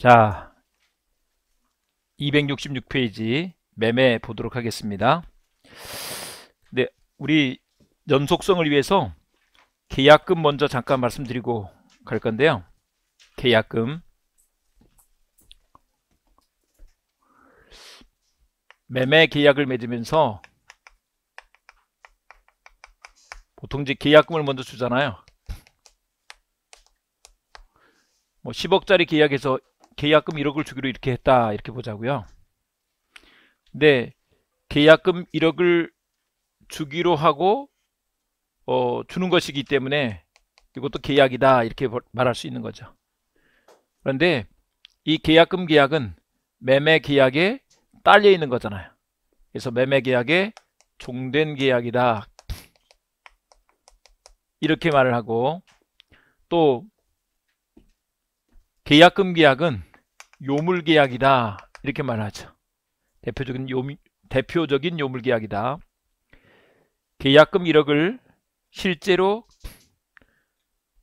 자, 266페이지 매매 보도록 하겠습니다. 네, 우리 연속성을 위해서 계약금 먼저 잠깐 말씀드리고 갈 건데요. 계약금 매매 계약을 맺으면서 보통 이제 계약금을 먼저 주잖아요. 뭐 10억짜리 계약에서 계약금 1억을 주기로 이렇게 했다 이렇게 보자고요 네 계약금 1억을 주기로 하고 어, 주는 것이기 때문에 이것도 계약이다 이렇게 말할 수 있는 거죠 그런데 이 계약금 계약은 매매 계약에 딸려 있는 거잖아요 그래서 매매 계약에 종된 계약이다 이렇게 말을 하고 또 계약금 계약은 요물계약이다 이렇게 말하죠. 대표적인 요 대표적인 요물계약이다. 계약금 1억을 실제로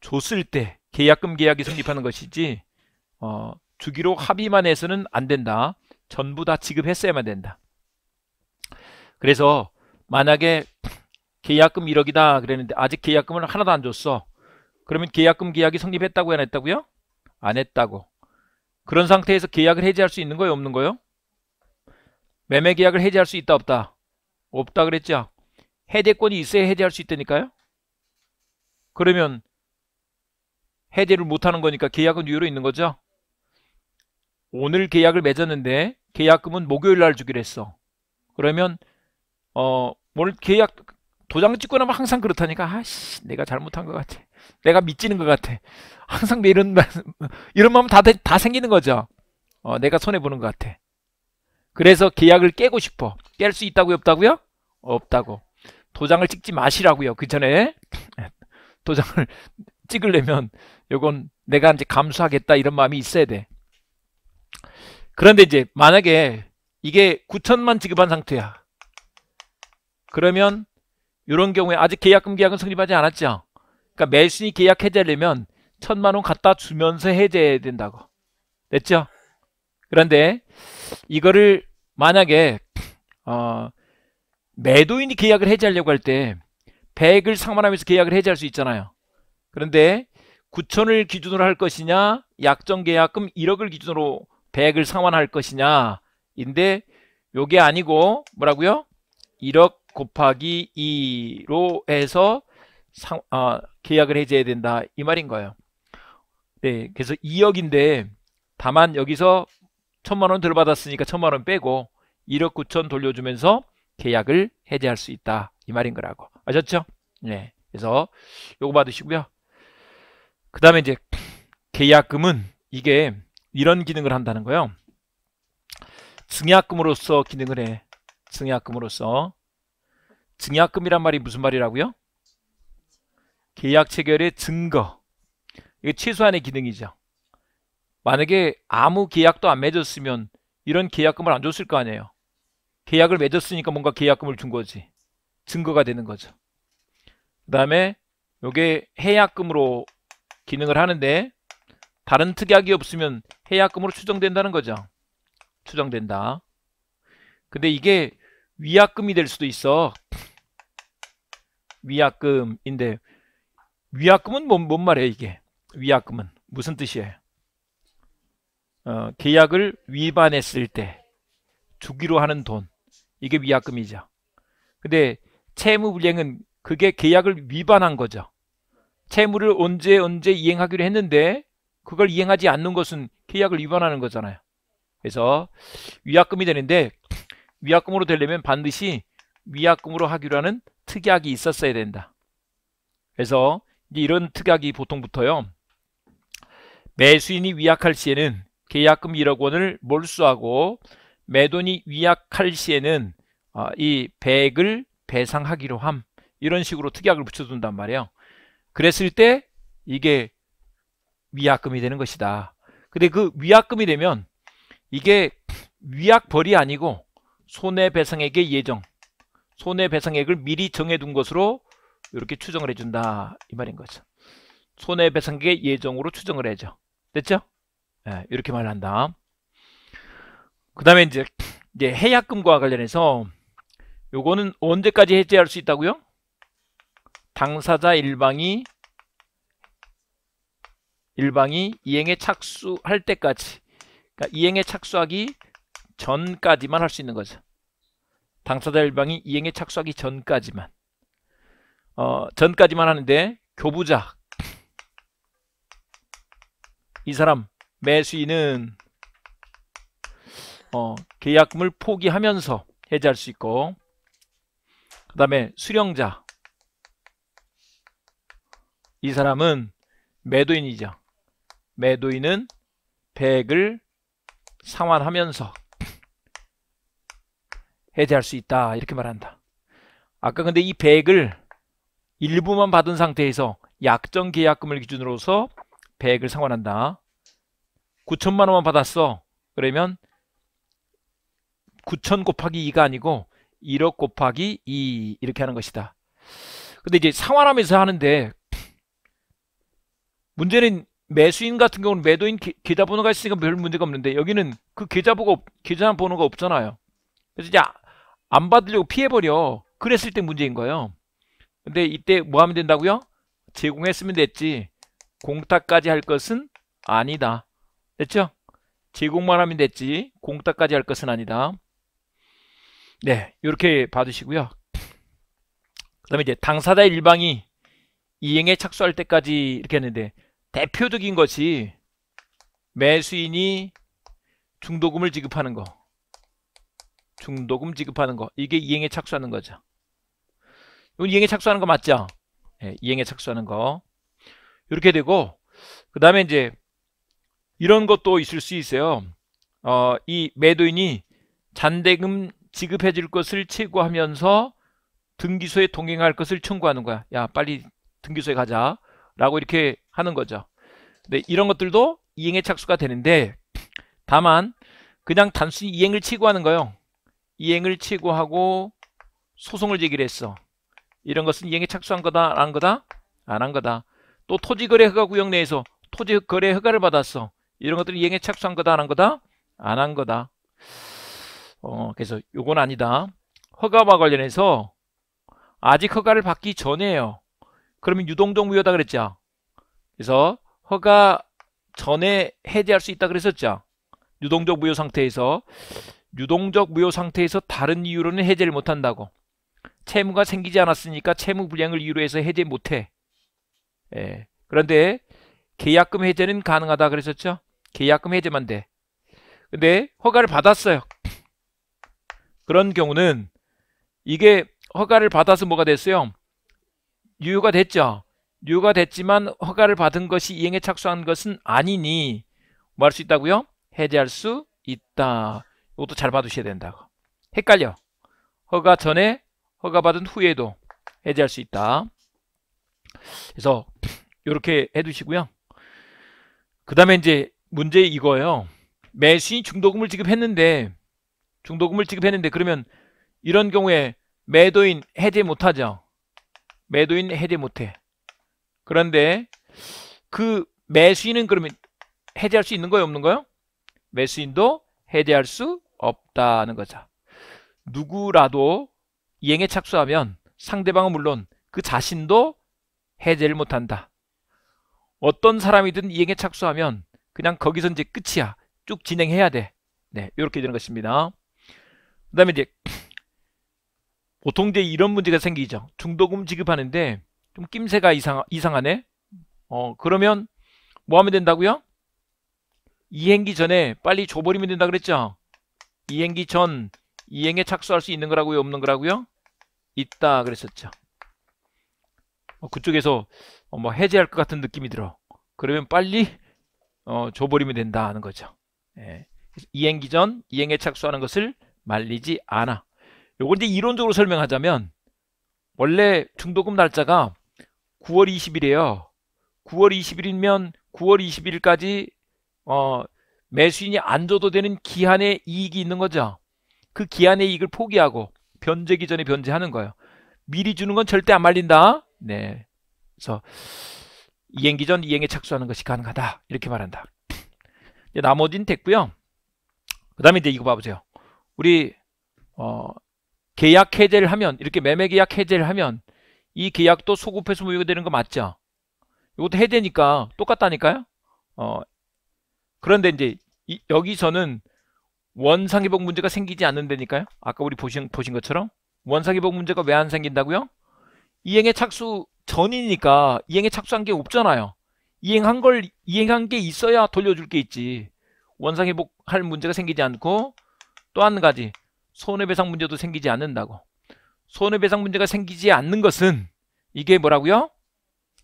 줬을 때 계약금 계약이 성립하는 것이지 어, 주기로 합의만 해서는 안 된다. 전부 다 지급했어야만 된다. 그래서 만약에 계약금 1억이다 그랬는데 아직 계약금을 하나도 안 줬어. 그러면 계약금 계약이 성립했다고요? 안 했다고요? 안 했다고. 그런 상태에서 계약을 해지할 수 있는 거예요? 없는 거예요? 매매 계약을 해지할 수 있다 없다? 없다 그랬죠? 해제권이 있어야 해제할 수 있다니까요? 그러면 해제를 못하는 거니까 계약은 유효로 있는 거죠? 오늘 계약을 맺었는데 계약금은 목요일 날 주기로 했어. 그러면 어, 뭘 계약 도장 찍고 나면 항상 그렇다니까 아씨 내가 잘못한 것 같아. 내가 미치는 것 같아. 항상 이런 이런 마음 다, 다 생기는 거죠. 어, 내가 손해 보는 것 같아. 그래서 계약을 깨고 싶어. 깰 수 있다고요? 없다고요? 없다고. 도장을 찍지 마시라고요. 그 전에 도장을 찍으려면 요건 내가 이제 감수하겠다 이런 마음이 있어야 돼. 그런데 이제 만약에 이게 9천만 지급한 상태야. 그러면 이런 경우에 아직 계약금 계약은 성립하지 않았죠. 그러니까 멜신이 계약 해제려면 천만 원 갖다 주면서 해제해야 된다고. 됐죠? 그런데 이거를 만약에 어, 매도인이 계약을 해제하려고 할 때 100을 상환하면서 계약을 해제할 수 있잖아요. 그런데 9천을 기준으로 할 것이냐 약정 계약금 1억을 기준으로 100을 상환할 것이냐 인데 요게 아니고 뭐라고요? 1억 곱하기 2로 해서 상, 아, 계약을 해제해야 된다 이 말인 거예요. 네, 그래서 2억인데 다만 여기서 천만 원 들어받았으니까 천만 원 빼고 1억 9천 돌려주면서 계약을 해제할 수 있다 이 말인 거라고 아셨죠? 네, 그래서 요거 받으시고요. 그 다음에 이제 계약금은 이게 이런 기능을 한다는 거예요. 증약금으로서 기능을 해. 증약금으로서 증약금이란 말이 무슨 말이라고요? 계약 체결의 증거 이게 최소한의 기능이죠. 만약에 아무 계약도 안 맺었으면 이런 계약금을 안 줬을 거 아니에요. 계약을 맺었으니까 뭔가 계약금을 준 거지. 증거가 되는 거죠. 그 다음에 이게 해약금으로 기능을 하는데 다른 특약이 없으면 해약금으로 추정된다는 거죠. 추정된다. 근데 이게 위약금이 될 수도 있어. 위약금인데 위약금은 뭔, 뭔 말이에요 이게 위약금은 무슨 뜻이에요 어, 계약을 위반했을 때 주기로 하는 돈 이게 위약금이죠 근데 채무불이행은 그게 계약을 위반한 거죠 채무를 언제 언제 이행하기로 했는데 그걸 이행하지 않는 것은 계약을 위반하는 거잖아요 그래서 위약금이 되는데 위약금으로 되려면 반드시 위약금으로 하기로 하는 특약이 있었어야 된다 그래서 이런 특약이 보통 붙어요. 매수인이 위약할 시에는 계약금 1억 원을 몰수하고 매돈이 위약할 시에는 아, 이1 0을 배상하기로 함 이런 식으로 특약을 붙여둔단 말이에요. 그랬을 때 이게 위약금이 되는 것이다. 근데 그 위약금이 되면 이게 위약벌이 아니고 손해배상액의 예정 손해배상액을 미리 정해둔 것으로 이렇게 추정을 해준다 이 말인 거죠. 손해배상액의 예정으로 추정을 해죠. 됐죠? 네, 이렇게 말한다. 그 다음에 이제, 이제 해약금과 관련해서 요거는 언제까지 해제할 수 있다고요? 당사자 일방이 일방이 이행에 착수할 때까지 그러니까 이행에 착수하기 전까지만 할 수 있는 거죠. 당사자 일방이 이행에 착수하기 전까지만 어, 전까지만 하는데 교부자이 사람 매수인은 어, 계약금을 포기하면서 해제할 수 있고 그 다음에 수령자 이 사람은 매도인이죠. 매도인은 100을 상환하면서 해제할 수 있다 이렇게 말한다. 아까 근데 이 100을 일부만 받은 상태에서 약정 계약금을 기준으로서 100을 상환한다. 9천만 원만 받았어. 그러면 9천 곱하기 2가 아니고 1억 곱하기 2 이렇게 하는 것이다. 근데 이제 상환하면서 하는데 문제는 매수인 같은 경우는 매도인 기, 계좌번호가 있으니까 별 문제가 없는데 여기는 그 계좌번호가, 계좌번호가 없잖아요. 그래서 이제 아, 안 받으려고 피해버려. 그랬을 때 문제인 거예요. 근데 이때 뭐 하면 된다고요? 제공했으면 됐지 공탁까지 할 것은 아니다 됐죠? 제공만 하면 됐지 공탁까지 할 것은 아니다 네 이렇게 봐주시고요 그 다음에 이제 당사자 일방이 이행에 착수할 때까지 이렇게 했는데 대표적인 것이 매수인이 중도금을 지급하는 거 중도금 지급하는 거 이게 이행에 착수하는 거죠 이건 이행에 착수하는 거 맞죠? 예, 이행에 착수하는 거. 이렇게 되고 그 다음에 이제 이런 것도 있을 수 있어요. 어, 이 매도인이 잔대금 지급해 줄 것을 최고하면서 등기소에 동행할 것을 청구하는 거야. 야, 빨리 등기소에 가자. 라고 이렇게 하는 거죠. 네, 이런 것들도 이행에 착수가 되는데 다만 그냥 단순히 이행을 치고 하는 거요. 이행을 치고 하고 소송을 제기를 했어. 이런 것은 이행에 착수한 거다 안 한 거다 안 한 거다 또 토지거래 허가 구역 내에서 토지거래 허가를 받았어 이런 것들이 이행에 착수한 거다 안 한 거다 안 한 거다 어, 그래서 요건 아니다 허가와 관련해서 아직 허가를 받기 전에요 그러면 유동적무효다 그랬죠 그래서 허가 전에 해제할 수 있다 그랬었죠 유동적 무효 상태에서 유동적 무효 상태에서 다른 이유로는 해제를 못한다고 채무가 생기지 않았으니까 채무 불량을 이유로 해서 해제 못해. 예. 그런데 계약금 해제는 가능하다 그랬었죠? 계약금 해제만 돼. 근데 허가를 받았어요. 그런 경우는 이게 허가를 받아서 뭐가 됐어요? 유효가 됐죠. 유효가 됐지만 허가를 받은 것이 이행에 착수한 것은 아니니 뭐 할 수 있다고요? 해제할 수 있다. 이것도 잘 봐두셔야 된다고. 헷갈려. 허가 전에 허가받은 후에도 해제할 수 있다. 그래서 이렇게 해두시고요. 그 다음에 이제 문제 이거예요. 매수인이 중도금을 지급했는데 중도금을 지급했는데 그러면 이런 경우에 매도인 해제 못하죠. 매도인 해제 못해. 그런데 그 매수인은 그러면 해제할 수 있는 거예요? 없는 거예요? 매수인도 해제할 수 없다는 거죠. 누구라도 이행에 착수하면 상대방은 물론 그 자신도 해제를 못한다. 어떤 사람이든 이행에 착수하면 그냥 거기서 이제 끝이야. 쭉 진행해야 돼. 네, 이렇게 되는 것입니다. 그 다음에 이제 보통 이제 이런 문제가 생기죠. 중도금 지급하는데 좀 낌새가 이상, 이상하네. 어, 그러면 뭐 하면 된다고요? 이행기 전에 빨리 줘버리면 된다 그랬죠? 이행기 전 이행에 착수할 수 있는 거라고요? 없는 거라고요? 있다 그랬었죠. 어, 그쪽에서 어, 뭐 해제할 것 같은 느낌이 들어. 그러면 빨리 어, 줘버리면 된다 는 거죠. 예. 이행기 전 이행에 착수하는 것을 말리지 않아. 요걸 이제 이론적으로 설명하자면 원래 중도금 날짜가 9월 20일이에요. 9월 20일이면 9월 21일까지 어, 매수인이 안 줘도 되는 기한에 이익이 있는 거죠. 그 기한의 이익을 포기하고 변제기 전에 변제하는 거예요. 미리 주는 건 절대 안 말린다. 네. 그래서 이행기 전 이행에 착수하는 것이 가능하다. 이렇게 말한다. 이제 나머지는 됐고요. 그 다음에 이제 이거 봐보세요. 우리 어, 계약 해제를 하면 이렇게 매매 계약 해제를 하면 이 계약도 소급해서 무효가 되는 거 맞죠? 이것도 해제니까 똑같다니까요. 어, 그런데 이제 이, 여기서는 원상회복 문제가 생기지 않는다니까요. 아까 우리 보신, 보신 것처럼 원상회복 문제가 왜 안 생긴다고요? 이행에 착수 전이니까 이행에 착수한 게 없잖아요. 이행한 걸 이행한 게 있어야 돌려줄 게 있지. 원상회복할 문제가 생기지 않고 또 한 가지 손해배상 문제도 생기지 않는다고. 손해배상 문제가 생기지 않는 것은 이게 뭐라고요?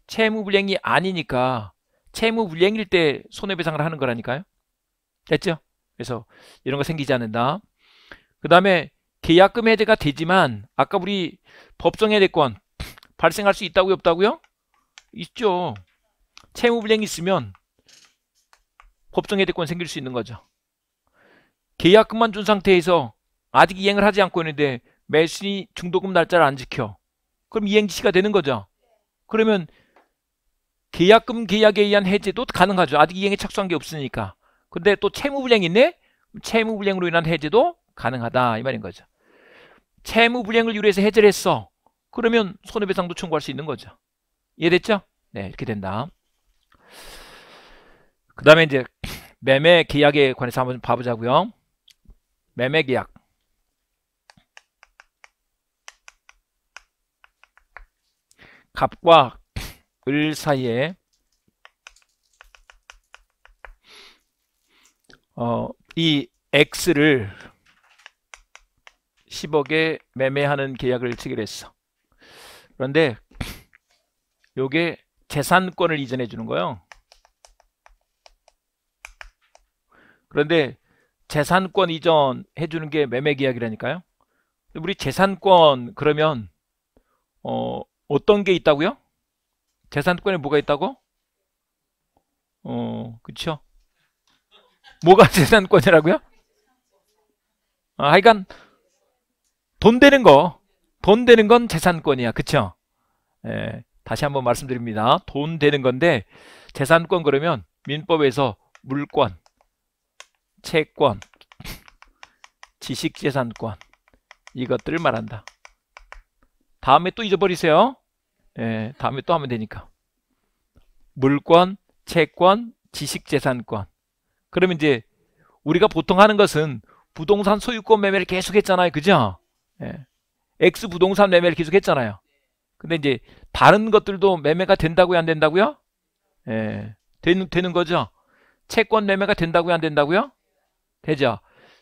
채무불량이 아니니까 채무불량일 때 손해배상을 하는 거라니까요. 됐죠? 그래서 이런 거 생기지 않는다. 그 다음에 계약금 해제가 되지만 아까 우리 법정해 제권 발생할 수 있다고요 없다고요? 있죠. 채무불이행이 있으면 법정해 제권 생길 수 있는 거죠. 계약금만 준 상태에서 아직 이행을 하지 않고 있는데 매수인이 중도금 날짜를 안 지켜. 그럼 이행 지시가 되는 거죠. 그러면 계약금 계약에 의한 해제도 가능하죠. 아직 이행에 착수한 게 없으니까. 근데 또 채무불량이 있네? 채무불량으로 인한 해제도 가능하다 이 말인 거죠. 채무불량을 유리해서 해제를 했어. 그러면 손해배상도 청구할 수 있는 거죠. 이해됐죠? 네, 이렇게 된다. 그 다음에 이제 매매 계약에 관해서 한번 봐보자고요. 매매 계약. 값과을 사이에 어, 이 X를 10억에 매매하는 계약을 체결했어. 그런데 요게 재산권을 이전해 주는 거예요. 그런데 재산권 이전 해주는 게 매매 계약이라니까요. 우리 재산권 그러면 어, 어떤 게 있다고요? 재산권에 뭐가 있다고? 어, 그쵸? 뭐가 재산권이라고요? 아, 하여간 돈 되는 거, 돈 되는 건 재산권이야. 그쵸? 예, 다시 한번 말씀드립니다. 돈 되는 건데 재산권 그러면 민법에서 물권, 채권, 지식재산권 이것들을 말한다. 다음에 또 잊어버리세요. 예, 다음에 또 하면 되니까. 물권, 채권, 지식재산권 그러면 이제 우리가 보통 하는 것은 부동산 소유권 매매를 계속했잖아요. 그죠? 예. X 부동산 매매를 계속했잖아요. 근데 이제 다른 것들도 매매가 된다고요? 안 된다고요? 예. 되는, 되는 거죠? 채권 매매가 된다고요? 안 된다고요? 되죠?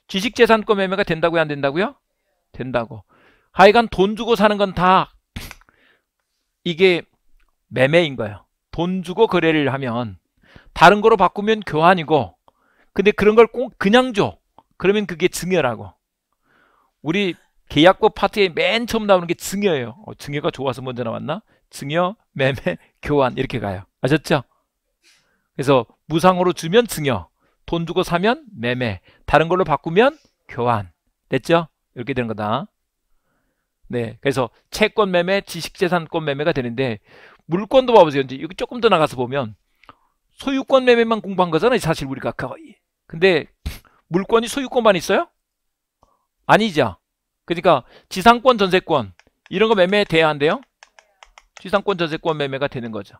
지식재산권 매매가 된다고요? 안 된다고요? 된다고. 하여간 돈 주고 사는 건 다 이게 매매인 거예요. 돈 주고 거래를 하면 다른 거로 바꾸면 교환이고 근데 그런 걸 꼭 그냥 줘. 그러면 그게 증여라고. 우리 계약법 파트에 맨 처음 나오는 게 증여예요. 어, 증여가 좋아서 먼저 나왔나? 증여, 매매, 교환 이렇게 가요. 아셨죠? 그래서 무상으로 주면 증여, 돈 주고 사면 매매, 다른 걸로 바꾸면 교환. 됐죠? 이렇게 되는 거다. 네, 그래서 채권 매매, 지식재산권 매매가 되는데 물권도 봐보세요. 이제 여기 조금 더 나가서 보면 소유권 매매만 공부한 거잖아요. 사실 우리가 거의 근데 물권이 소유권만 있어요? 아니죠. 그러니까 지상권, 전세권 이런 거 매매 돼야 한대요. 지상권, 전세권 매매가 되는 거죠.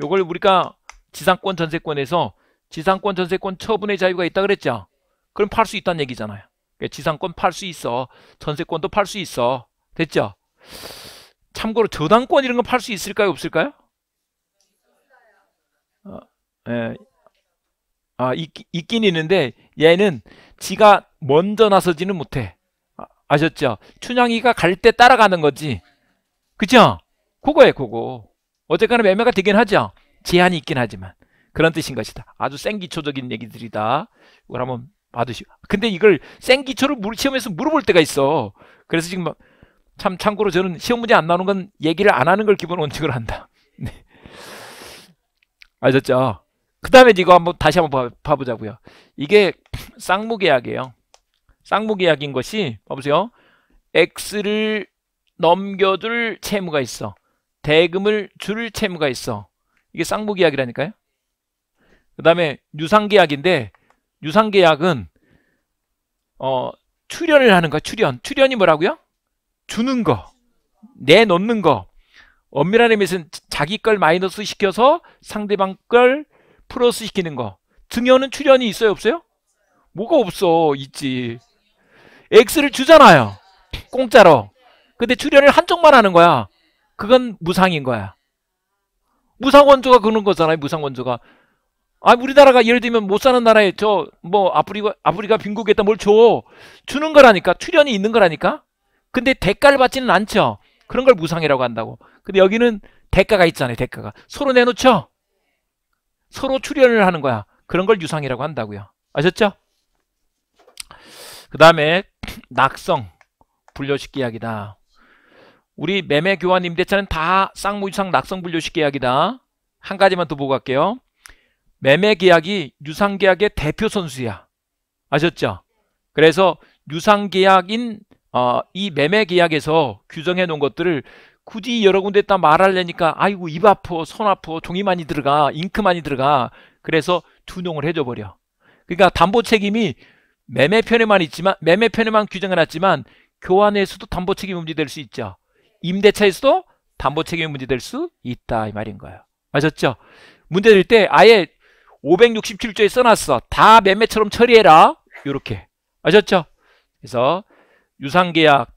요걸 우리가 지상권, 전세권에서 지상권, 전세권 처분의 자유가 있다 그랬죠. 그럼 팔 수 있다는 얘기잖아요. 그러니까 지상권 팔 수 있어. 전세권도 팔 수 있어. 됐죠? 참고로 저당권 이런 거 팔 수 있을까요? 없을까요? 어, 예. 아, 있, 있긴 있는데 얘는 지가 먼저 나서지는 못해. 아, 셨죠 춘향이가 갈 때 따라가는 거지. 그죠? 그거예요, 그거. 어쨌거나 매매가 되긴 하죠. 제한이 있긴 하지만 그런 뜻인 것이다. 아주 생기초적인 얘기들이다. 이걸 한번 봐두시고. 근데 이걸 생기초를 물, 시험에서 물어볼 때가 있어. 그래서 지금 참 참고로 저는 시험 문제 안 나오는 건 얘기를 안 하는 걸 기본 원칙으로 한다. 네. 아셨죠? 그 다음에 이거 한번 다시 한번 봐, 보자고요 이게 쌍무계약이에요. 쌍무계약인 것이 봐보세요. X를 넘겨줄 채무가 있어. 대금을 줄 채무가 있어. 이게 쌍무계약이라니까요. 그 다음에 유상계약인데 유상계약은 어, 출연을 하는 거 출연. 출연이 뭐라고요? 주는 거. 내놓는 거. 엄밀한 의미에서는 자기 걸 마이너스 시켜서 상대방 걸 플러스 시키는 거. 등여는 출연이 있어요? 없어요? 뭐가 없어. 있지. X를 주잖아요. 공짜로. 근데 출연을 한쪽만 하는 거야. 그건 무상인 거야. 무상원조가 그런 거잖아요. 무상원조가. 아 우리나라가 예를 들면 못 사는 나라에 저 뭐 아프리카 아프리카 빈국에다 뭘 줘. 주는 거라니까. 출연이 있는 거라니까. 근데 대가를 받지는 않죠. 그런 걸 무상이라고 한다고. 근데 여기는 대가가 있잖아요. 대가가. 서로 내놓죠. 서로 출연을 하는 거야. 그런 걸 유상이라고 한다고요. 아셨죠? 그 다음에 낙성, 분류식 계약이다. 우리 매매 교환 임대차는 다 쌍무유상 낙성 분류식 계약이다. 한 가지만 더 보고 갈게요. 매매 계약이 유상 계약의 대표 선수야. 아셨죠? 그래서 유상 계약인 어, 이 매매 계약에서 규정해 놓은 것들을 굳이 여러 군데 다 말하려니까 아이고 입 아퍼 손 아퍼 종이 많이 들어가 잉크 많이 들어가 그래서 준용을 해줘 버려 그러니까 담보 책임이 매매 편에만 있지만 매매 편에만 규정해놨지만 교환에서도 담보 책임 이 문제될 수 있죠 임대차에서도 담보 책임 이 문제될 수 있다 이 말인 거예요 아셨죠 문제될 때 아예 567조에 써놨어 다 매매처럼 처리해라 이렇게 아셨죠 그래서 유상계약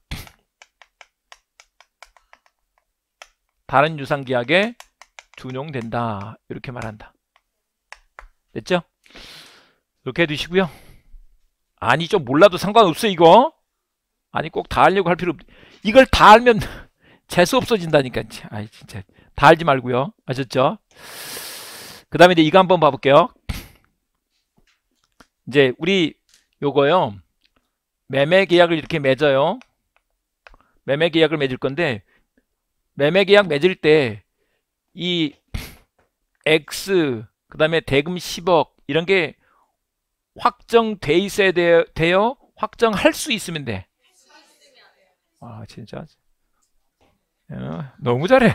다른 유상 계약에 준용된다. 이렇게 말한다. 됐죠? 이렇게 해두시고요. 아니 좀 몰라도 상관없어 이거. 아니 꼭 다 알려고 할 필요 없. 이걸 다 알면 재수 없어진다니까. 아이 진짜 다 알지 말고요. 아셨죠? 그다음에 이제 이거 한번 봐볼게요. 이제 우리 요거요 매매 계약을 이렇게 맺어요. 매매 계약을 맺을 건데 매매 계약 맺을 때 이 X 그다음에 대금 10억 이런 게 확정돼 있어야 돼요, 돼요? 확정할 수 있으면 돼. 아 진짜 어, 너무 잘해.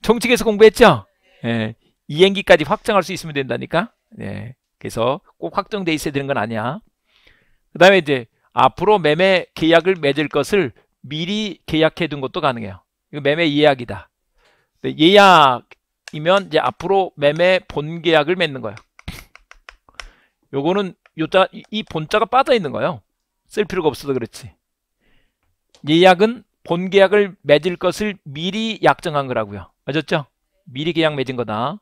정치계에서 공부했죠? 예, 이행기까지 확정할 수 있으면 된다니까. 예, 그래서 꼭 확정돼 있어야 되는 건 아니야. 그 다음에 이제 앞으로 매매 계약을 맺을 것을 미리 계약해 둔 것도 가능해요. 이거 매매 예약이다. 예약이면 이제 앞으로 매매 본 계약을 맺는 거예요. 요거는 요자 이 본자가 빠져 있는 거예요. 쓸 필요가 없어서 그렇지. 예약은 본 계약을 맺을 것을 미리 약정한 거라고요. 맞았죠? 미리 계약 맺은 거다.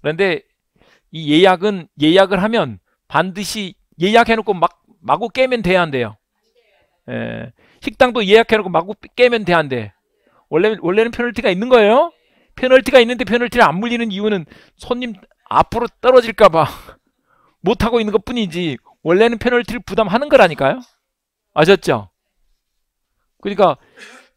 그런데 이 예약은 예약을 하면 반드시 예약해놓고 막 마구 깨면 돼야 한대요. 예. 식당도 예약해놓고 마구 깨면 돼, 안 돼? 원래, 원래는 페널티가 있는 거예요? 페널티가 있는데 페널티를 안 물리는 이유는 손님 앞으로 떨어질까봐 못하고 있는 것 뿐이지 원래는 페널티를 부담하는 거라니까요? 아셨죠? 그러니까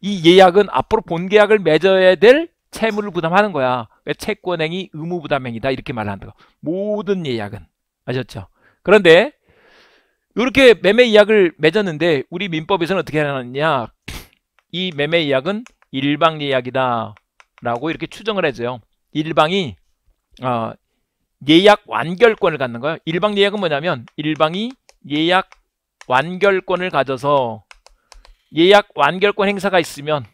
이 예약은 앞으로 본계약을 맺어야 될 채무를 부담하는 거야. 그러니까 채권행위 의무부담행위다 이렇게 말한다고. 모든 예약은 아셨죠? 그런데 이렇게 매매 이약을 맺었는데 우리 민법에서는 어떻게 하느냐 이 매매 이약은 일방 예약이다 라고 이렇게 추정을 해줘요 일방이 어, 예약 완결권을 갖는 거예요 일방 예약은 뭐냐면 일방이 예약 완결권을 가져서 예약 완결권 행사가 있으면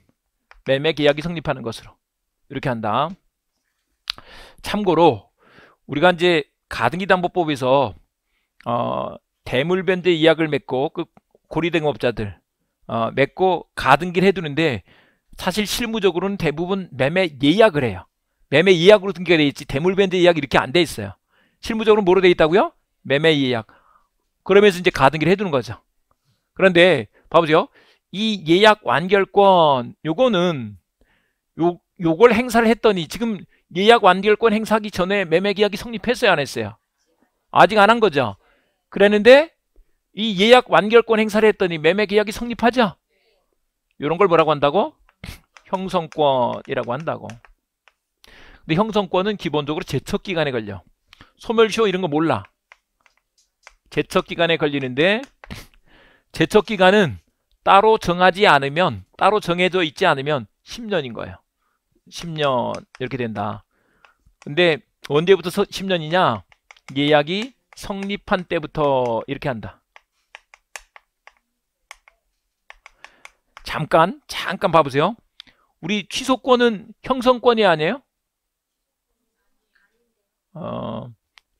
매매 계약이 성립하는 것으로 이렇게 한다 참고로 우리가 이제 가등기담보법에서 어, 대물밴드 이약을 맺고 그 고리대업자들 어, 맺고 가등기를 해두는데 사실 실무적으로는 대부분 매매 예약을 해요. 매매 예약으로 등기가 돼 있지 대물밴드 예약 이렇게 안 돼 있어요. 실무적으로 뭐로 돼 있다고요? 매매 예약. 그러면서 이제 가등기를 해두는 거죠. 그런데 봐보세요. 이 예약 완결권 요거는 요 요걸 행사를 했더니 지금 예약 완결권 행사하기 전에 매매 계약이 성립했어요 안 했어요? 아직 안 한 거죠. 그랬는데 이 예약 완결권 행사를 했더니 매매 계약이 성립하자 이런 걸 뭐라고 한다고? 형성권이라고 한다고. 근데 형성권은 기본적으로 제척 기간에 걸려. 소멸시효 이런 거 몰라. 제척 기간에 걸리는데 제척 기간은 따로 정하지 않으면 따로 정해져 있지 않으면 10년인 거예요. 10년 이렇게 된다. 근데 언제부터 10년이냐? 예약이 성립한 때부터 이렇게 한다. 잠깐 잠깐 봐보세요. 우리 취소권은 형성권이 아니에요? 어,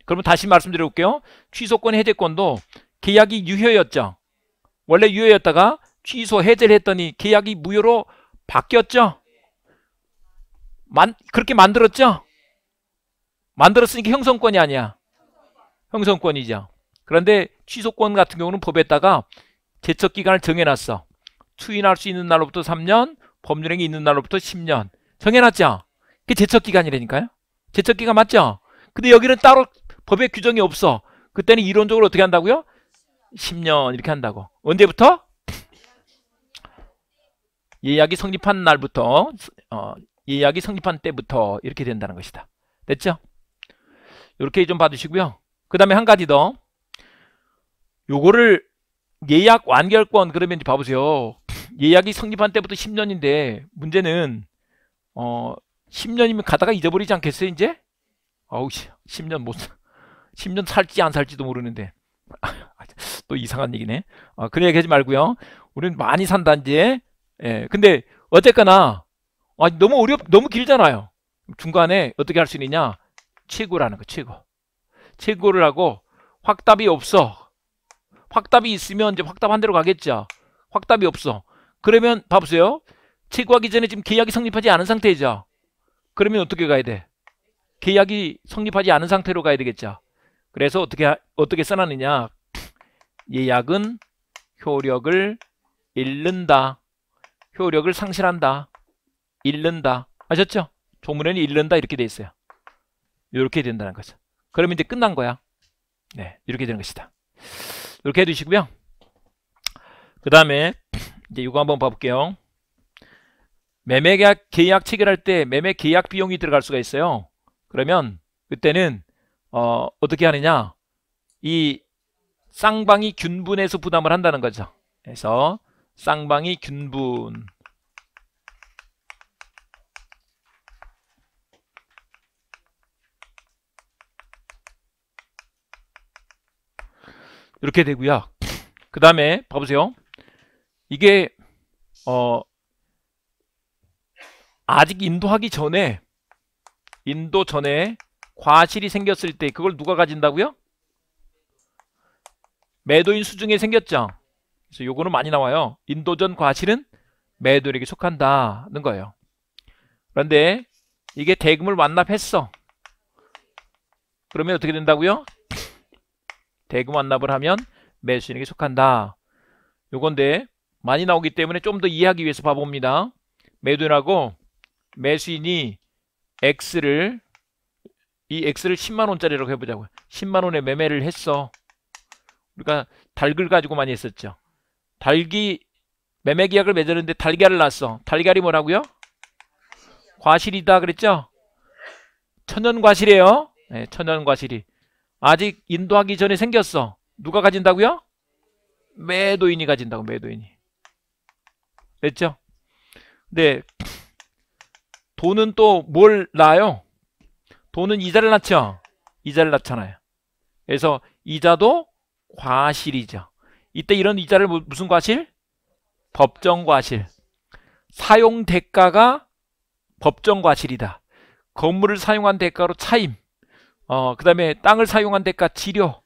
그러면 다시 말씀드려 볼게요. 취소권 해제권도 계약이 유효였죠. 원래 유효였다가 취소 해제를 했더니 계약이 무효로 바뀌었죠. 만, 그렇게 만들었죠. 만들었으니까 형성권이 아니야. 형성권이죠. 그런데 취소권 같은 경우는 법에다가 제척 기간을 정해놨어. 추인할 수 있는 날로부터 3년, 법률행위 있는 날로부터 10년. 정해놨죠. 그게 제척 기간이라니까요. 제척 기간 맞죠? 근데 여기는 따로 법에 규정이 없어. 그때는 이론적으로 어떻게 한다고요? 10년 이렇게 한다고. 언제부터? 예약이 성립한 날부터 어, 예약이 성립한 때부터 이렇게 된다는 것이다. 됐죠? 이렇게 좀 봐주시고요. 그 다음에 한 가지 더. 요거를 예약 완결권 그러면 이제 봐보세요. 예약이 성립한 때부터 10년인데 문제는 어 10년이면 가다가 잊어버리지 않겠어요 이제? 어우 10년 못 10년 살지 안 살지도 모르는데 또 이상한 얘기네. 아, 어, 그래 얘기 하지 말고요. 우리는 많이 산다 이제. 예. 근데 어쨌거나 아, 너무 어렵 너무 길잖아요. 중간에 어떻게 할 수 있느냐? 최고라는 거 최고. 재고를 하고 확답이 없어. 확답이 있으면 이제 확답한 대로 가겠죠. 확답이 없어. 그러면 봐보세요. 체고하기 전에 지금 계약이 성립하지 않은 상태이죠. 그러면 어떻게 가야 돼? 계약이 성립하지 않은 상태로 가야 되겠죠. 그래서 어떻게 어떻게 써놨느냐? 예약은 효력을 잃는다. 효력을 상실한다. 잃는다. 아셨죠? 조문에는 잃는다 이렇게 돼 있어요. 이렇게 된다는 거죠. 그러면 이제 끝난 거야. 네, 이렇게 되는 것이다. 이렇게 해두시고요. 그 다음에 이제 이거 한번 봐볼게요. 매매 계약, 계약 체결할 때 매매 계약 비용이 들어갈 수가 있어요. 그러면 그때는 어, 어떻게 하느냐? 이 쌍방이 균분해서 부담을 한다는 거죠. 그래서 쌍방이 균분 이렇게 되고요. 그 다음에 봐보세요. 이게 어 아직 인도하기 전에 인도 전에 과실이 생겼을 때 그걸 누가 가진다고요? 매도인 수중에 생겼죠. 그래서 요거는 많이 나와요. 인도전 과실은 매도에게 속한다는 거예요. 그런데 이게 대금을 완납했어. 그러면 어떻게 된다고요? 대금 만납을 하면 매수인에게 속한다. 요건데 많이 나오기 때문에 좀 더 이해하기 위해서 봐봅니다. 매도인하고 매수인이 X를 이 X를 10만원짜리라고 해보자고요. 10만원에 매매를 했어. 그러니까 달걀 가지고 많이 했었죠. 달기 매매 계약을 맺었는데 달걀을 놨어. 달걀이 뭐라고요? 과실이다 그랬죠? 천연 과실이에요. 네, 천연 과실이. 아직 인도하기 전에 생겼어. 누가 가진다고요? 매도인이 가진다고 매도인이. 됐죠? 근데 네. 돈은 또뭘 낳아요? 돈은 이자를 낳죠? 이자를 낳잖아요. 그래서 이자도 과실이죠. 이때 이런 이자를 무슨 과실? 법정 과실. 사용 대가가 법정 과실이다. 건물을 사용한 대가로 차임. 어, 그 다음에 땅을 사용한 대가 지료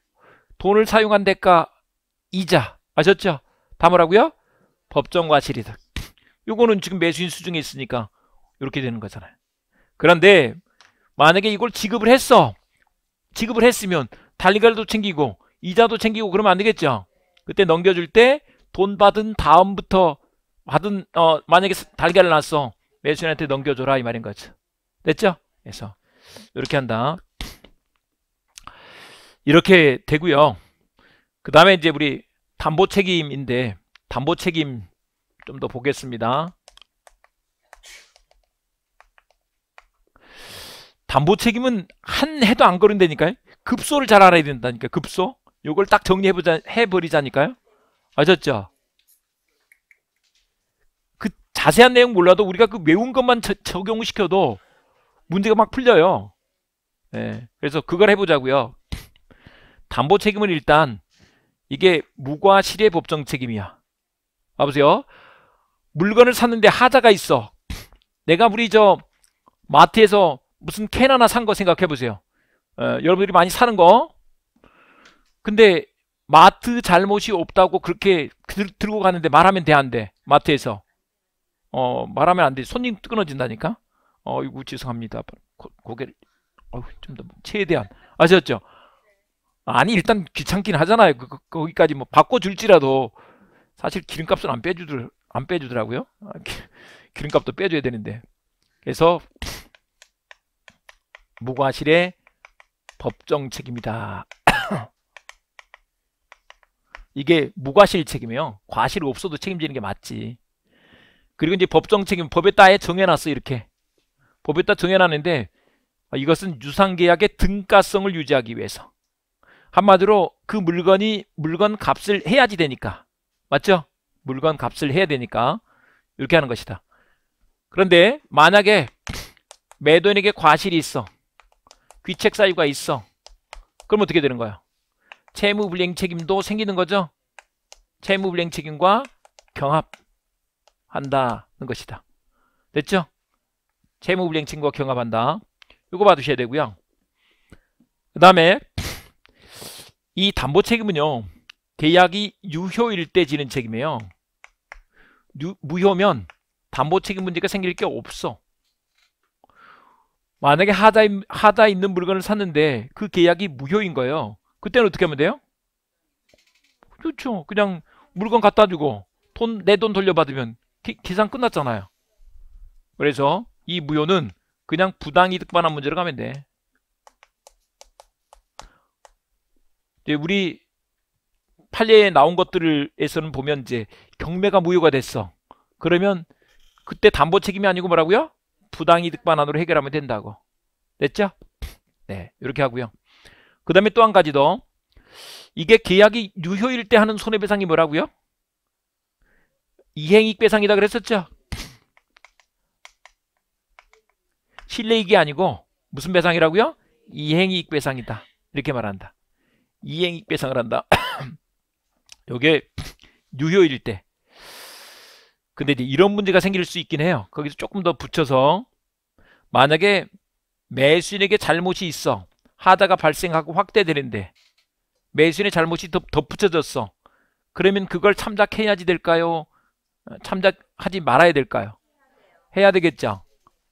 돈을 사용한 대가 이자. 아셨죠? 다 뭐라고요? 법정과 실이득. 요거는 지금 매수인수 중에 있으니까 이렇게 되는 거잖아요. 그런데 만약에 이걸 지급을 했어. 지급을 했으면 달리가도 챙기고 이자도 챙기고 그러면 안 되겠죠. 그때 넘겨줄 때 돈 받은 다음부터 받은 어 만약에 달걀을 놨어 매수인한테 넘겨줘라 이 말인 거죠. 됐죠? 그래서 이렇게 한다. 이렇게 되고요. 그 다음에 이제 우리 담보 책임인데 담보 책임 좀 더 보겠습니다. 담보 책임은 한 해도 안 거른다니까요. 급소를 잘 알아야 된다니까 급소. 요걸 딱 정리해보자 해버리자니까요. 아셨죠? 그 자세한 내용 몰라도 우리가 그 외운 것만 저, 적용시켜도 문제가 막 풀려요. 예. 그래서 그걸 해보자고요. 담보 책임은 일단 이게 무과 실의 법정 책임이야. 봐보세요. 물건을 샀는데 하자가 있어. 내가 우리 저 마트에서 무슨 캔 하나 산 거 생각해 보세요. 어, 여러분들이 많이 사는 거. 근데 마트 잘못이 없다고 그렇게 들, 들고 가는데 말하면 돼 안 돼? 마트에서. 어, 말하면 안 돼. 손님 끊어진다니까. 어, 이거 죄송합니다. 고, 개를 어좀더 최대한 아셨죠? 아니 일단 귀찮긴 하잖아요. 그, 그, 거기까지 뭐 바꿔줄지라도 사실 기름값은 안 빼주들 안 빼주더라고요. 아, 기름값도 빼줘야 되는데 그래서 무과실의 법정 책임이다. 이게 무과실 책임이에요. 과실 없어도 책임지는 게 맞지. 그리고 이제 법정 책임 법에 따에 정해놨어 이렇게 법에 따 정해놨는데 아, 이것은 유상계약의 등가성을 유지하기 위해서 한마디로 그 물건이 물건 값을 해야지 되니까 맞죠? 물건 값을 해야 되니까 이렇게 하는 것이다 그런데 만약에 매도인에게 과실이 있어 귀책 사유가 있어 그럼 어떻게 되는 거야? 채무불이행 책임도 생기는 거죠 채무불이행 책임과 경합한다는 것이다 됐죠? 채무불이행 책임과 경합한다 이거 봐두셔야 되고요 그 다음에 이 담보 책임은요. 계약이 유효일 때 지는 책임이에요. 유, 무효면 담보 책임 문제가 생길 게 없어. 만약에 하다, 하다 있는 물건을 샀는데 그 계약이 무효인 거예요. 그때는 어떻게 하면 돼요? 그렇죠. 그냥 물건 갖다 주고 돈 내 돈 돌려받으면 기, 계산 끝났잖아요. 그래서 이 무효는 그냥 부당이득반환 문제로 가면 돼. 우리 판례에 나온 것들에서는 보면 이제 경매가 무효가 됐어. 그러면 그때 담보 책임이 아니고 뭐라고요? 부당이득 반환으로 해결하면 된다고. 됐죠? 네, 이렇게 하고요. 그 다음에 또 한 가지 더. 이게 계약이 유효일 때 하는 손해배상이 뭐라고요? 이행익배상이다 그랬었죠? 실례익이 아니고 무슨 배상이라고요? 이행이익 배상이다. 이렇게 말한다. 이행익 배상을 한다. 요게 유효일 때. 근데 이제 이런 문제가 생길 수 있긴 해요. 거기서 조금 더 붙여서 만약에 매수인에게 잘못이 있어. 하다가 발생하고 확대되는데 매수인의 잘못이 더 덧붙여졌어. 그러면 그걸 참작해야지 될까요? 참작하지 말아야 될까요? 해야 되겠죠.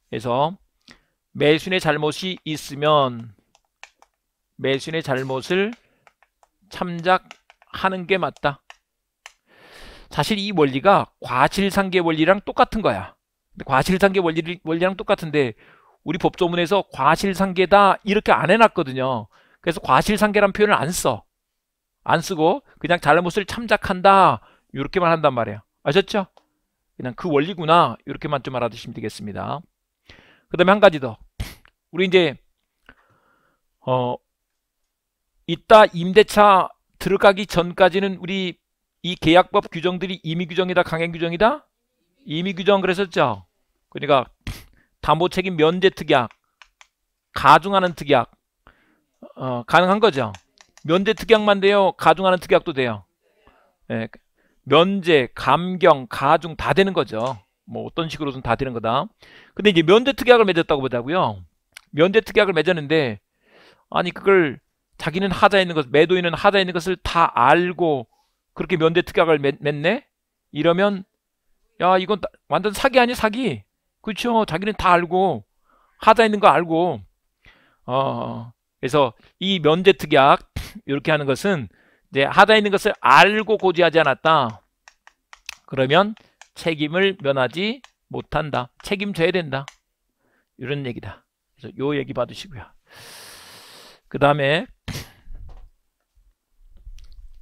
그래서 매수인의 잘못이 있으면 매수인의 잘못을 참작하는 게 맞다. 사실 이 원리가 과실상계 원리랑 똑같은 거야. 과실상계 원리, 랑 똑같은데 우리 법조문에서 과실상계다 이렇게 안 해놨거든요. 그래서 과실상계란 표현을 안 써. 안 쓰고 그냥 잘못을 참작한다 이렇게만 한단 말이야. 아셨죠? 그냥 그 원리구나 이렇게만 좀 알아두시면 되겠습니다. 그 다음에 한 가지 더. 우리 이제 어, 이따 임대차 들어가기 전까지는 우리 이 계약법 규정들이 임의 규정이다 강행 규정이다 임의 규정 그랬었죠 그러니까 담보 책임 면제 특약 가중하는 특약 어, 가능한 거죠 면제 특약만 돼요 가중하는 특약도 돼요 예, 면제 감경 가중 다 되는 거죠 뭐 어떤 식으로든 다 되는 거다 근데 이제 면제 특약을 맺었다고 보자고요 면제 특약을 맺었는데 아니 그걸 자기는 하자 있는 것, 매도인은 하자 있는 것을 다 알고 그렇게 면대 특약을 맺, 네 이러면 야 이건 완전 사기 아니 야 사기? 그렇죠. 자기는 다 알고 하자 있는 거 알고 어 그래서 이 면제 특약 이렇게 하는 것은 이제 하자 있는 것을 알고 고지하지 않았다. 그러면 책임을 면하지 못한다. 책임져야 된다. 이런 얘기다. 그래서 요 얘기 받으시고요. 그 다음에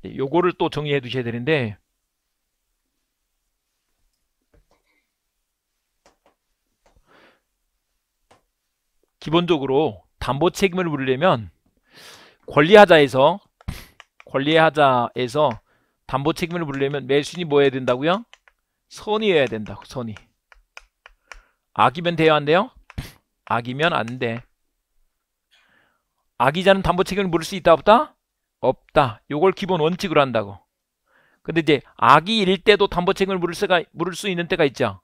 예, 요거를 또 정리해 두셔야 되는데 기본적으로 담보 책임을 물으려면 권리하자에서 권리하자에서 담보 책임을 물으려면 매수인이 뭐 해야 된다고요? 선의해야 된다. 고 선의. 악이면 돼요? 안 돼요? 악이면 안 돼. 악이자는 담보 책임을 물을 수 있다 없다? 없다. 요걸 기본 원칙으로 한다고. 근데 이제 악이일 때도 담보책임을 물을, 수가, 물을 수 있는 때가 있죠.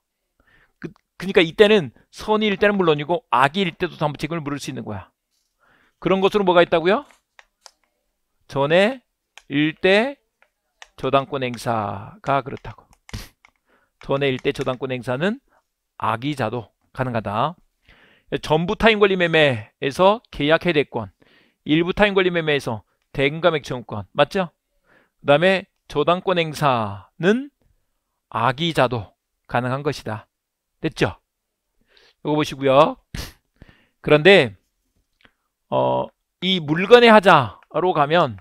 그, 그러니까 이때는 선의일 때는 물론이고 악이일 때도 담보책임을 물을 수 있는 거야. 그런 것으로 뭐가 있다고요? 전에 일대 저당권 행사가 그렇다고. 전에 일대 저당권 행사는 악의자도 가능하다. 전부 타임 권리 매매에서 계약해 대권, 일부 타임 권리 매매에서 대금감액 증권 맞죠? 그 다음에 저당권 행사는 악의자도 가능한 것이다. 됐죠? 이거 보시고요. 그런데 어, 이 물건의 하자로 가면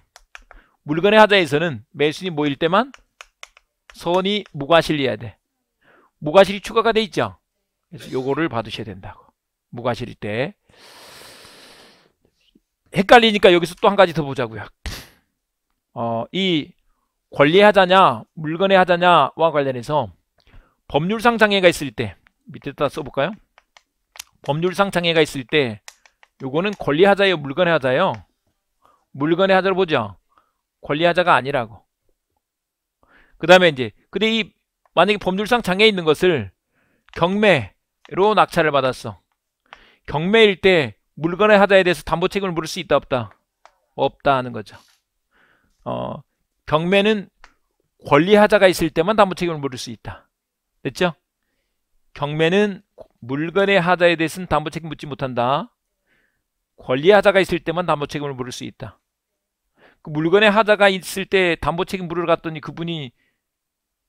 물건의 하자에서는 매수인이 모일 때만 손이 무과실이어야 돼. 무과실이 추가가 돼 있죠? 그래서 요거를 받으셔야 된다고. 무과실일 때 헷갈리니까 여기서 또 한 가지 더 보자고요. 어, 이권리 하자냐, 물건의 하자냐와 관련해서 법률상 장애가 있을 때 밑에다 써볼까요? 법률상 장애가 있을 때 요거는 권리 하자요 물건의 하자요 물건의 하자를 보죠. 권리 하자가 아니라고. 그 다음에 이제 근데 이 만약에 법률상 장애 있는 것을 경매로 낙찰을 받았어. 경매일 때 물건의 하자에 대해서 담보 책임을 물을 수 있다 없다 없다 하는 거죠 어, 경매는 권리 하자가 있을 때만 담보 책임을 물을 수 있다 됐죠? 경매는 물건의 하자에 대해서는 담보 책임 묻지 못한다 권리 하자가 있을 때만 담보 책임을 물을 수 있다 그 물건의 하자가 있을 때 담보 책임 물으러 갔더니 그분이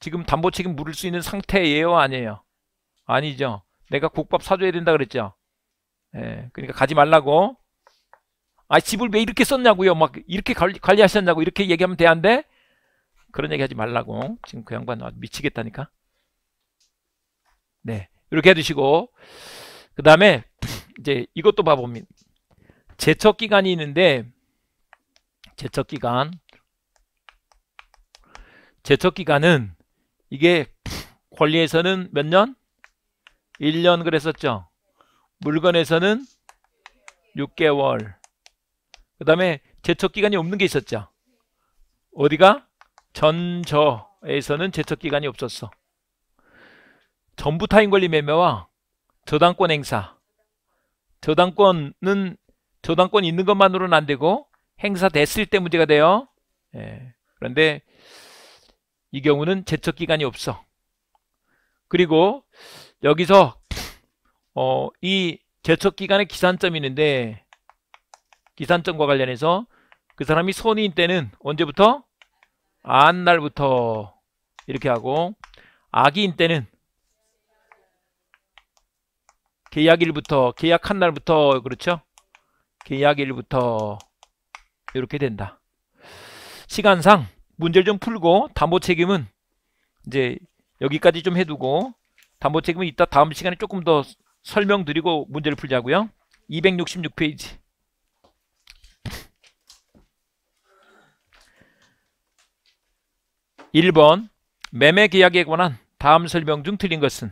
지금 담보 책임 물을 수 있는 상태예요 아니에요? 아니죠 내가 국밥 사줘야 된다 그랬죠 예, 그러니까 가지 말라고. 아 집을 왜 이렇게 썼냐고요. 막 이렇게 관리, 관리 하셨냐고 이렇게 얘기하면 돼안데 그런 얘기하지 말라고. 지금 그 양반 아, 미치겠다니까. 네, 이렇게 해주시고 그 다음에 이제 이것도 봐봅니다. 제척 기간이 있는데 제척 기간 제척 기간은 이게 권리에서는 몇 년? 1년 그랬었죠. 물건에서는 6개월 그 다음에 제척기간이 없는 게 있었죠 어디가? 전저에서는 제척기간이 없었어 전부 타인권리 매매와 저당권 행사 저당권은 저당권 있는 것만으로는 안 되고 행사됐을 때 문제가 돼요 예. 그런데 이 경우는 제척기간이 없어 그리고 여기서 어, 이 제척 기간에 기산점이 있는데 기산점과 관련해서 그 사람이 손이인 때는 언제부터? 안 날부터 이렇게 하고 아기인 때는 계약일부터 계약한 날부터 그렇죠? 계약일부터 이렇게 된다. 시간상 문제를 좀 풀고 담보 책임은 이제 여기까지 좀 해두고 담보 책임은 이따 다음 시간에 조금 더 설명드리고 문제를 풀자고요. 266페이지. 1번 매매 계약에 관한 다음 설명 중 틀린 것은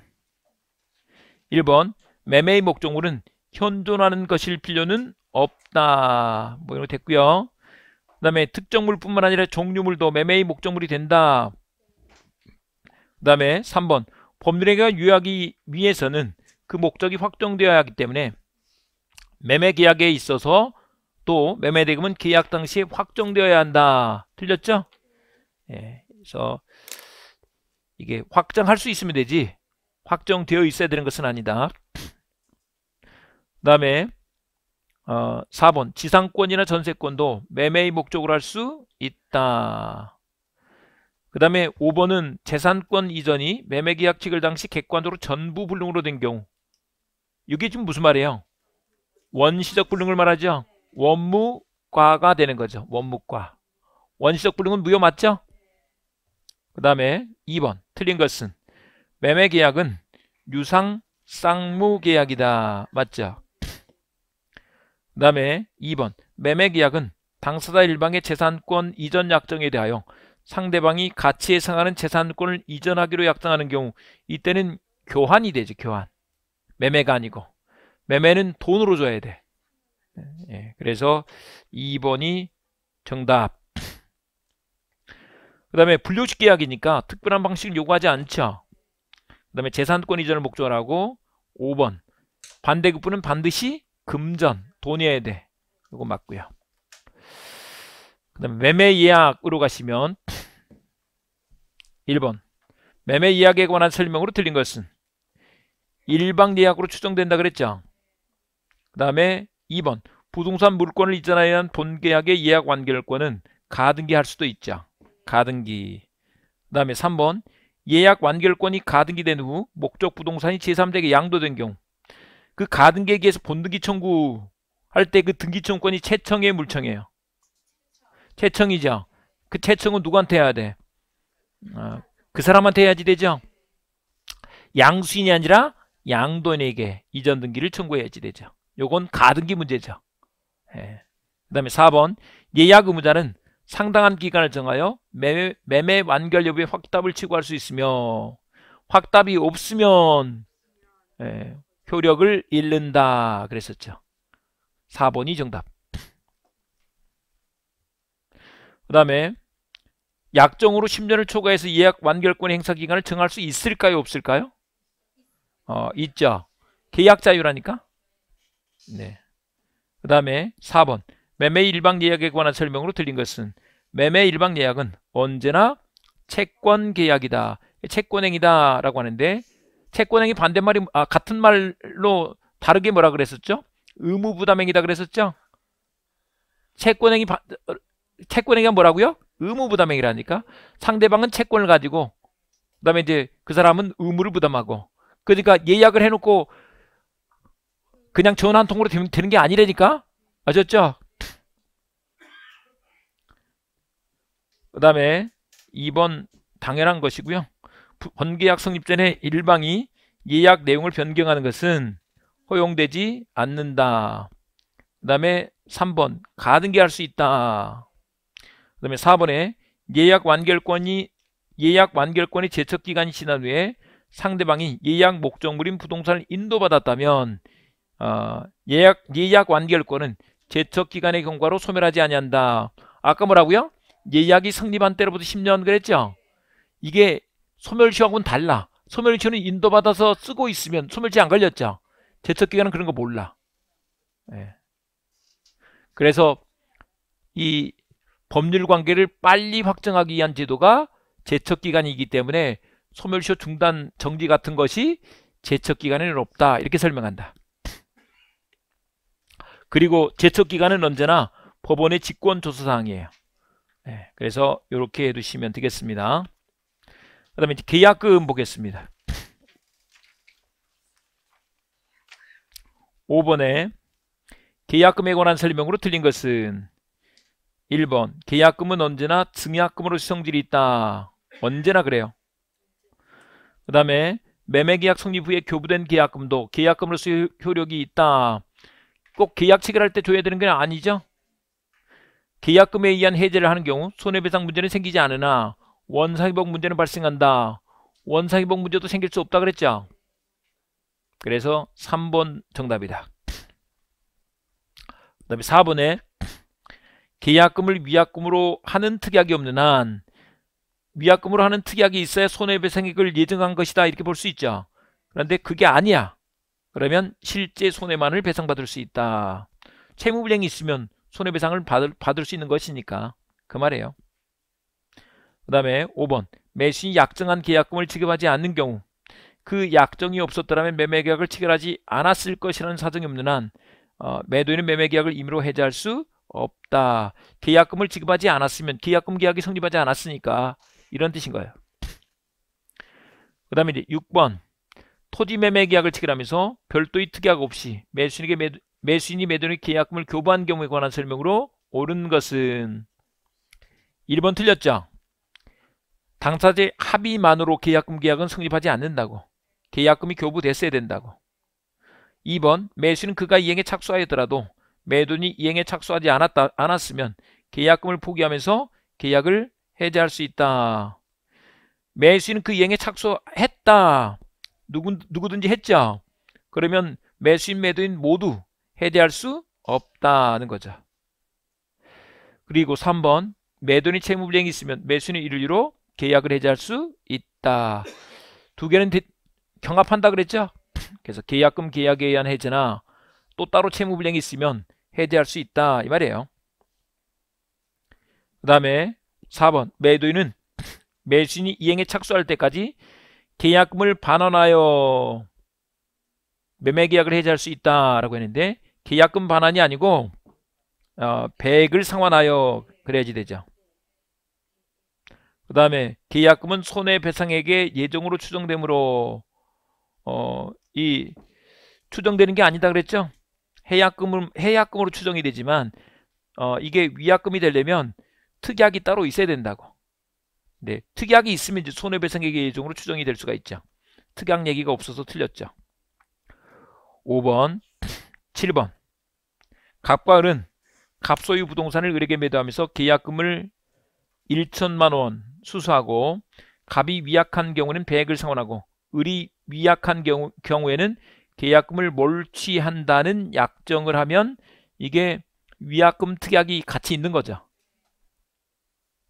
1번 매매의 목적물은 현존하는 것일 필요는 없다. 뭐 이렇게 됐고요. 그 다음에 특정물뿐만 아니라 종류물도 매매의 목적물이 된다. 그 다음에 3번 법률에 관한 유약이 위해서는 그 목적이 확정되어야 하기 때문에 매매 계약에 있어서 또 매매 대금은 계약 당시 확정되어야 한다. 틀렸죠? 예. 그래서 이게 확정할 수 있으면 되지 확정되어 있어야 되는 것은 아니다. 그 다음에 어, 4번 지상권이나 전세권도 매매의 목적으로 할 수 있다. 그 다음에 5번은 재산권 이전이 매매계약 체결 당시 객관적으로 전부 불능으로 된 경우 이게 지금 무슨 말이에요? 원시적 불능을 말하죠. 원무과가 되는 거죠. 원무과. 원시적 불능은 무효 맞죠? 그 다음에 2번 틀린 것은 매매 계약은 유상 쌍무 계약이다. 맞죠? 그 다음에 2번 매매 계약은 당사자 일방의 재산권 이전 약정에 대하여 상대방이 가치에 상하는 재산권을 이전하기로 약정하는 경우 이때는 교환이 되죠. 교환. 매매가 아니고 매매는 돈으로 줘야 돼. 예, 그래서 2번이 정답. 그 다음에 분류식 계약이니까 특별한 방식을 요구하지 않죠. 그 다음에 재산권 이전을 목적으로 하고 5번 반대급부는 반드시 금전, 돈이어야 돼. 이거 맞고요. 그 다음에 매매 예약으로 가시면 1번 매매 예약에 관한 설명으로 틀린 것은 일방 계약으로 추정된다 그랬죠. 그 다음에 2번 부동산 물권을 이전하여 한 본계약의 예약 완결권은 가등기할 수도 있죠. 가등기. 그 다음에 3번 예약 완결권이 가등기된 후 목적 부동산이 제3자에게 양도된 경우 그 가등기에 의해서 본등기 청구할 때 그 등기 청구권이 채청의 물청이에요. 채청이죠. 그 채청은 누구한테 해야 돼? 어, 그 사람한테 해야지 되죠. 양수인이 아니라 양돈에게 이전 등기를 청구해야지 되죠. 요건 가등기 문제죠. 예. 그 다음에 4번 예약 의무자는 상당한 기간을 정하여 매매, 매매 완결 여부의 확답을 치고할 수 있으며 확답이 없으면 예, 효력을 잃는다 그랬었죠. 4번이 정답. 그 다음에 약정으로 10년을 초과해서 예약 완결권 행사 기간을 정할 수 있을까요? 없을까요? 어, 있죠. 계약 자유라니까. 네. 그 다음에 4번 매매 일방 계약에 관한 설명으로 들린 것은 매매 일방 예약은 언제나 채권 계약이다. 채권행위다 라고 하는데 채권행위 반대말이 아, 같은 말로 다르게 뭐라 그랬었죠? 의무부담행위다 그랬었죠? 채권행위 바, 채권행위가 뭐라고요? 의무부담행위라니까 상대방은 채권을 가지고 그 다음에 이제 그 사람은 의무를 부담하고 그러니까 예약을 해놓고 그냥 전화 한 통으로 되는 게 아니라니까 아셨죠? 그 다음에 2번 당연한 것이고요 번개약 성립 전에 일방이 예약 내용을 변경하는 것은 허용되지 않는다 그 다음에 3번 가등기할 수 있다 그 다음에 4번에 예약 완결권이 예약 완결권의 제척 기간이 지난 후에 상대방이 예약 목적물인 부동산을 인도받았다면 어, 예약 예약 완결권은 제척 기간의 경과로 소멸하지 아니한다. 아까 뭐라고요? 예약이 성립한 때로부터 10년 그랬죠. 이게 소멸시효하고는 달라. 소멸시효는 인도받아서 쓰고 있으면 소멸시 안 걸렸죠. 제척 기간은 그런 거 몰라. 예. 그래서 이 법률 관계를 빨리 확정하기 위한 제도가 제척 기간이기 때문에 소멸시효 중단 정지 같은 것이 제척 기간에는 없다 이렇게 설명한다. 그리고 제척 기간은 언제나 법원의 직권 조사 사항이에요. 네, 예, 그래서 이렇게 해두시면 되겠습니다. 그다음에 계약금 보겠습니다. 5번에 계약금에 관한 설명으로 틀린 것은 1번 계약금은 언제나 증약금으로 수성질이 있다. 언제나 그래요. 그 다음에 매매계약 성립 후에 교부된 계약금도 계약금으로서 효력이 있다. 꼭 계약 체결할 때 줘야 되는 건 아니죠? 계약금에 의한 해제를 하는 경우 손해배상 문제는 생기지 않으나 원상회복 문제는 발생한다. 원상회복 문제도 생길 수 없다 그랬죠? 그래서 3번 정답이다. 그 다음에 4번에 계약금을 위약금으로 하는 특약이 없는 한 위약금으로 하는 특약이 있어야 손해배상액을 예정한 것이다 이렇게 볼 수 있죠. 그런데 그게 아니야. 그러면 실제 손해만을 배상받을 수 있다. 채무불행이 있으면 손해배상을 받을, 받을 수 있는 것이니까 그 말이에요. 그 다음에 5번 매수인이 약정한 계약금을 지급하지 않는 경우 그 약정이 없었더라면 매매계약을 체결하지 않았을 것이라는 사정이 없는 한 어, 매도인은 매매계약을 임의로 해제할 수 없다. 계약금을 지급하지 않았으면 계약금 계약이 성립하지 않았으니까 이런 뜻인 거예요. 그 다음에 이제 6번 토지 매매 계약을 체결하면서 별도의 특약 없이 매수인에게 매도, 매수인이 매도인의 계약금을 교부한 경우에 관한 설명으로 옳은 것은 1번 틀렸죠. 당사자의 합의만으로 계약금 계약은 성립하지 않는다고. 계약금이 교부됐어야 된다고. 2번 매수인은 그가 이행에 착수하였더라도 매도인이 이행에 착수하지 않았다, 않았으면 계약금을 포기하면서 계약을 해제할 수 있다. 매수인은 그 이행에 착수했다. 누구, 누구든지 했죠. 그러면 매수인 매도인 모두 해제할 수 없다는 거죠. 그리고 3번 매도인이 채무불이행이 있으면 매수인은 이를 이로 계약을 해제할 수 있다. 두 개는 대, 경합한다 그랬죠? 그래서 계약금 계약에 의한 해제나 또 따로 채무불이행이 있으면 해제할 수 있다 이 말이에요. 그 다음에 4번 매도인은 매수인이 이행에 착수할 때까지 계약금을 반환하여 매매계약을 해제할 수 있다라고 했는데 계약금 반환이 아니고 어, 1 0을 상환하여 그래야지 되죠. 그 다음에 계약금은 손해배상액의 예정으로 추정되므로 어, 이 추정되는 게 아니다 그랬죠? 해약금은 해약금으로 추정이 되지만 어, 이게 위약금이 되려면 특약이 따로 있어야 된다고. 네, 특약이 있으면 이제 손해배상액의 예정으로 추정이 될 수가 있죠. 특약 얘기가 없어서 틀렸죠. 5번, 7번. 갑과 을은 갑소유 부동산을 을에게 매도하면서 계약금을 1천만 원 수수하고 갑이 위약한 경우는 에배액을 상환하고 을이 위약한 경우, 경우에는 계약금을 몰취한다는 약정을 하면 이게 위약금 특약이 같이 있는 거죠.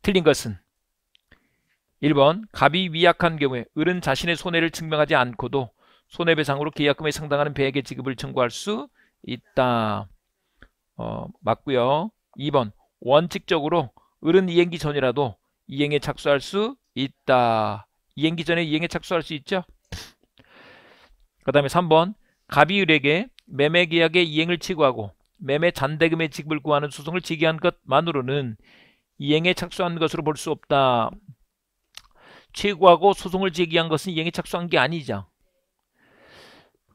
틀린 것은 1번 갑이 위약한 경우에 을은 자신의 손해를 증명하지 않고도 손해배상으로 계약금에 상당하는 배액의 지급을 청구할 수 있다. 어, 맞고요. 2번 원칙적으로 을은 이행기 전이라도 이행에 착수할 수 있다. 이행기 전에 이행에 착수할 수 있죠. 그 다음에 3번 갑이 을에게 매매계약의 이행을 치고하고 매매 잔대금의 지급을 구하는 소송을 제기한 것만으로는 이행에 착수한 것으로 볼 수 없다. 최고하고 소송을 제기한 것은 이행에 착수한 게 아니죠.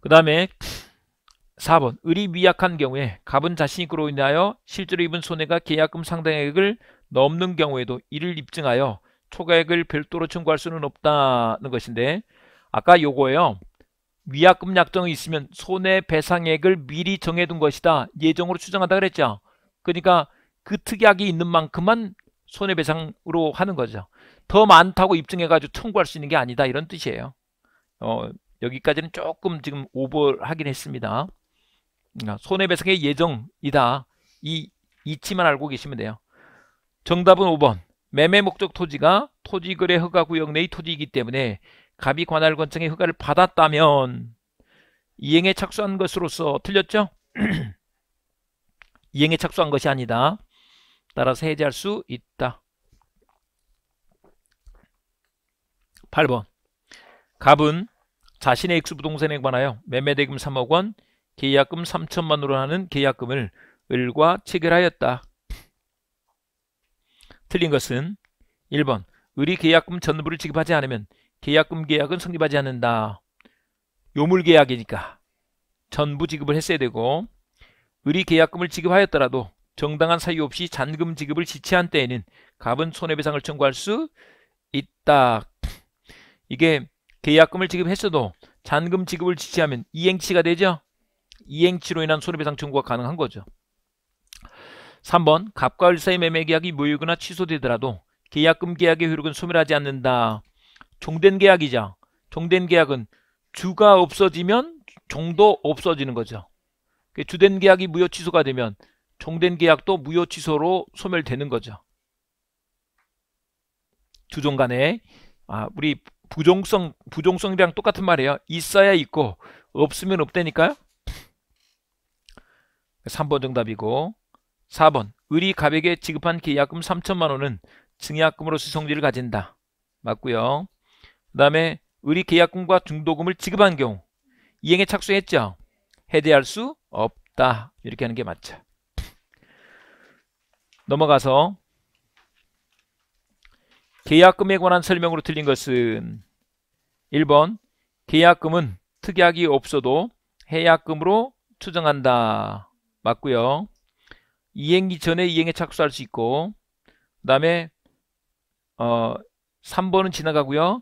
그 다음에 4번 을이 미약한 경우에 갑은 자신이 그로 인하여 실제로 입은 손해가 계약금 상당액을 넘는 경우에도 이를 입증하여 초과액을 별도로 청구할 수는 없다는 것인데 아까 요거예요. 위약금 약정이 있으면 손해배상액을 미리 정해둔 것이다. 예정으로 추정한다 그랬죠. 그러니까 그 특약이 있는 만큼만 손해배상으로 하는 거죠. 더 많다고 입증해가지고 청구할 수 있는 게 아니다 이런 뜻이에요. 어, 여기까지는 조금 지금 오버하긴 했습니다. 아, 손해배상의 예정이다. 이 이치만 알고 계시면 돼요. 정답은 5번. 매매 목적 토지가 토지거래 허가 구역 내의 토지이기 때문에 갑이 관할 권청의 허가를 받았다면 이행에 착수한 것으로서 틀렸죠? 이행에 착수한 것이 아니다. 따라서 해제할 수 있다. 8번 갑은 자신의 익수 부동산에 관하여 매매대금 3억 원, 계약금 3천만 원으로 하는 계약금을 을과 체결하였다. 틀린 것은 1번 을이 계약금 전부를 지급하지 않으면 계약금 계약은 성립하지 않는다. 요물계약이니까 전부 지급을 했어야 되고 을이 계약금을 지급하였더라도 정당한 사유 없이 잔금 지급을 지체한 때에는 갑은 손해배상을 청구할 수 있다. 이게 계약금을 지급했어도 잔금 지급을 지체하면 이행치가 되죠. 이행치로 인한 손해배상 청구가 가능한 거죠. 3번 갑과 을사의 매매 계약이 무효거나 취소되더라도 계약금 계약의 효력은 소멸하지 않는다. 종된 계약이자 종된 계약은 주가 없어지면 종도 없어지는 거죠. 그 주된 계약이 무효 취소가 되면 종된 계약도 무효 취소로 소멸되는 거죠. 두종 간에 아, 우리 부종성 부종성이랑 똑같은 말이에요. 있어야 있고 없으면 없다니까요. 3번 정답이고 4번 을이 갑에게 지급한 계약금 3천만 원은 증약금으로서 성질을 가진다. 맞고요. 그 다음에 을이 계약금과 중도금을 지급한 경우 이행에 착수했죠. 해제할 수 없다. 이렇게 하는 게 맞죠. 넘어가서 계약금에 관한 설명으로 틀린 것은 1번 계약금은 특약이 없어도 해약금으로 추정한다. 맞고요. 이행기 전에 이행에 착수할 수 있고 그 다음에 어, 3번은 지나가고요.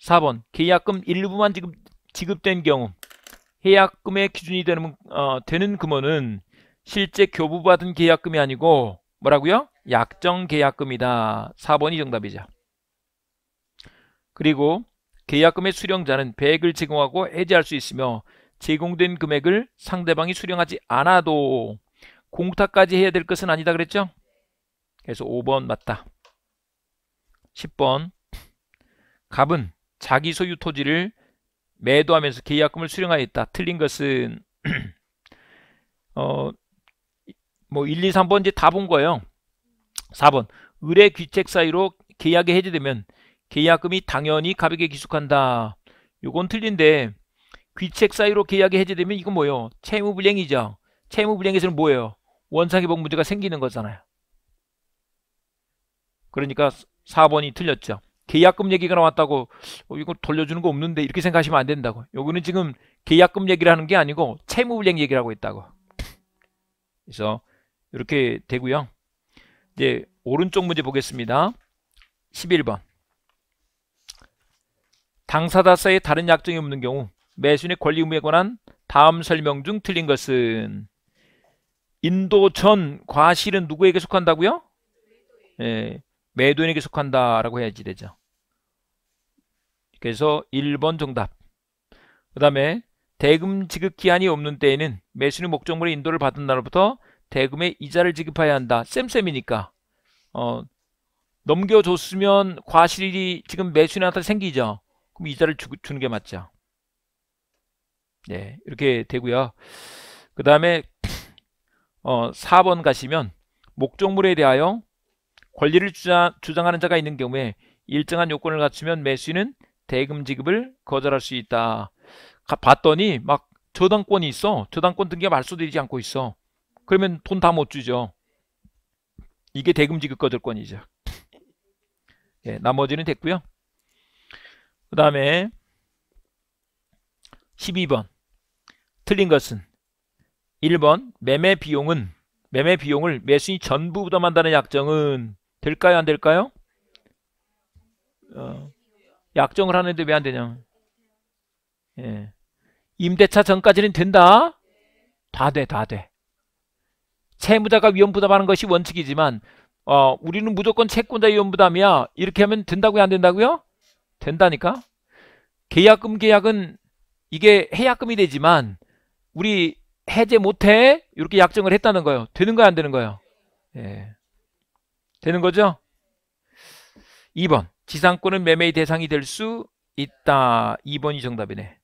4번 계약금 일부만 지급, 지급된 경우 해약금의 기준이 되는, 어, 되는 금원은 실제 교부받은 계약금이 아니고 뭐라고요? 약정계약금이다. 4번이 정답이죠. 그리고 계약금의 수령자는 100을 제공하고 해지할 수 있으며 제공된 금액을 상대방이 수령하지 않아도 공탁까지 해야 될 것은 아니다 그랬죠? 그래서 5번 맞다. 10번 갑은 자기 소유 토지를 매도하면서 계약금을 수령하였다. 틀린 것은 어, 뭐 1, 2, 3번지 다본 거예요. 4번 의뢰 귀책 사이로 계약이 해제되면 계약금이 당연히 가볍게 기숙한다. 요건 틀린데 귀책 사이로 계약이 해제되면 이건 뭐예요? 채무불량이죠. 채무불량에서는 뭐예요? 원상회복 문제가 생기는 거잖아요. 그러니까 4번이 틀렸죠. 계약금 얘기가 나왔다고 어, 이거 돌려주는 거 없는데 이렇게 생각하시면 안 된다고. 요거는 지금 계약금 얘기를 하는 게 아니고 채무불량 얘기를 하고 있다고. 그래서 이렇게 되고요 이제 오른쪽 문제 보겠습니다 11번 당사자사의 다른 약정이 없는 경우 매수인의 권리 의무에 관한 다음 설명 중 틀린 것은 인도 전 과실은 누구에게 속한다고요? 예, 매도인에게 속한다라고 해야지 되죠. 그래서 1번 정답. 그 다음에 대금 지급 기한이 없는 때에는 매수인 의 목적물의 인도를 받은 날부터 대금의 이자를 지급해야 한다. 쌤쌤이니까. 어, 넘겨줬으면 과실이 지금 매수인한테 생기죠. 그럼 이자를 주, 주는 게 맞죠. 네, 이렇게 되고요. 그 다음에 어, 4번 가시면 목적물에 대하여 권리를 주장, 하는 자가 있는 경우에 일정한 요건을 갖추면 매수인은 대금 지급을 거절할 수 있다. 봤더니 막 저당권이 있어. 저당권 등기가 말소되지 않고 있어. 그러면 돈 다 못 주죠. 이게 대금지급 거절권이죠. 예, 나머지는 됐고요. 그 다음에 12번 틀린 것은 1번 매매 비용은 매매 비용을 매수인 이 전부 부담한다는 약정은 될까요 안 될까요? 어, 약정을 하는데 왜 안 되냐? 예. 임대차 전까지는 된다. 다 돼, 다 돼. 채무자가 위험 부담하는 것이 원칙이지만 어, 우리는 무조건 채권자 위험 부담이야. 이렇게 하면 된다고요? 안 된다고요? 된다니까. 계약금 계약은 이게 해약금이 되지만 우리 해제 못해 이렇게 약정을 했다는 거예요. 되는 거야 안 되는 거예요? 예. 되는 거죠? 2번 지상권은 매매의 대상이 될 수 있다. 2번이 정답이네.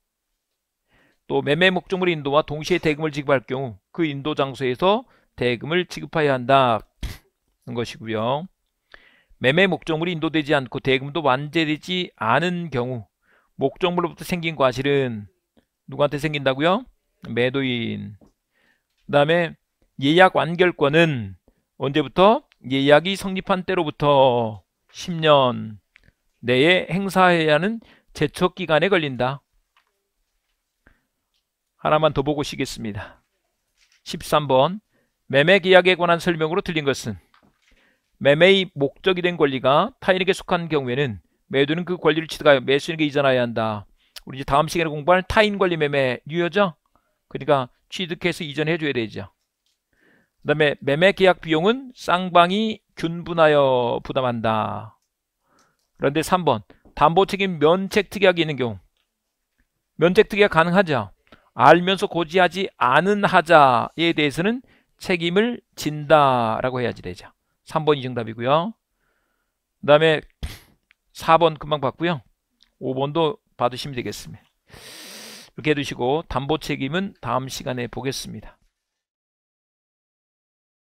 또 매매 목적물 인도와 동시에 대금을 지급할 경우 그 인도 장소에서 대금을 지급하여야 한다는 것이고요. 매매 목적물이 인도되지 않고 대금도 완제되지 않은 경우 목적물로부터 생긴 과실은 누구한테 생긴다고요? 매도인 그 다음에 예약 완결권은 언제부터? 예약이 성립한 때로부터 10년 내에 행사해야 하는 제척 기간에 걸린다. 하나만 더 보고 오 시겠습니다. 13번 매매 계약에 관한 설명으로 틀린 것은 매매의 목적이 된 권리가 타인에게 속한 경우에는 매도는 그 권리를 취득하여 매수인에게 이전하여야 한다. 우리 이제 다음 시간에 공부할 타인 권리 매매 유효죠? 그러니까 취득해서 이전해 줘야 되죠. 그 다음에 매매 계약 비용은 쌍방이 균분하여 부담한다. 그런데 3번 담보 책임 면책 특약이 있는 경우 면책 특약 가능하죠. 알면서 고지하지 않은 하자에 대해서는 책임을 진다라고 해야지 되죠. 3번이 정답이고요. 그 다음에 4번 금방 봤고요. 5번도 받으시면 되겠습니다. 이렇게 해두시고 담보 책임은 다음 시간에 보겠습니다.